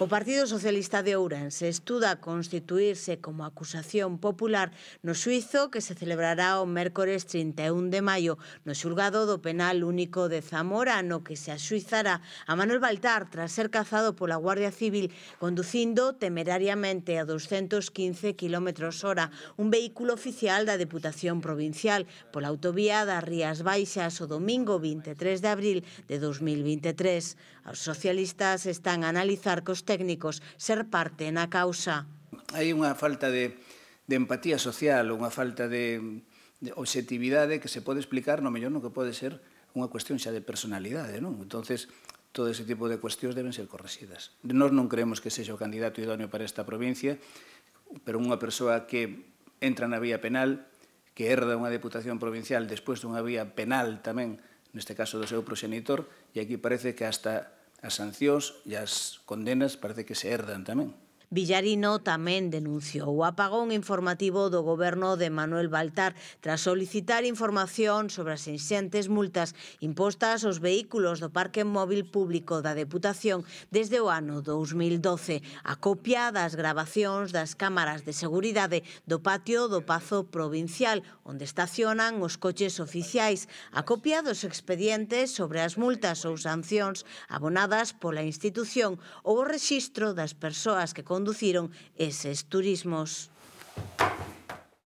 O Partido Socialista de Ourense estuda constituirse como acusación popular no suizo que se celebrará o mércores 31 de maio no xulgado do Penal Único de Zamora no que se axuizará a Manuel Baltar tras ser cazado pola Guardia Civil conducindo temerariamente a 215 km hora un vehículo oficial da Deputación Provincial pola autovía das Rías Baixas o domingo 23 de abril de 2023. Os socialistas están a analizar cos técnicos ser parte na causa. Hai unha falta de, de empatía social, unha falta de, de objetividade que se pode explicar no mellor no que pode ser unha cuestión xa de personalidade, non? Entonces, todo ese tipo de cuestións deben ser corresidas. Nós non creemos que sexa o candidato idóneo para esta provincia, pero unha persoa que entra na vía penal, que herda unha deputación provincial despois dunha vía penal tamén, neste caso do seu proxenitor, e aquí parece que hasta as sancións e as condenas parece que se herdan tamén. Villarino tamén denunciou o apagón informativo do goberno de Manuel Baltar tras solicitar información sobre as enxentes multas impostas aos vehículos do parque móvil público da Deputación desde o ano 2012. A copia das grabacións das cámaras de seguridade do patio do Pazo Provincial, onde estacionan os coches oficiais. A copia dos expedientes sobre as multas ou sancións abonadas pola institución ou o rexistro das persoas que conducen conducieron esos turismos.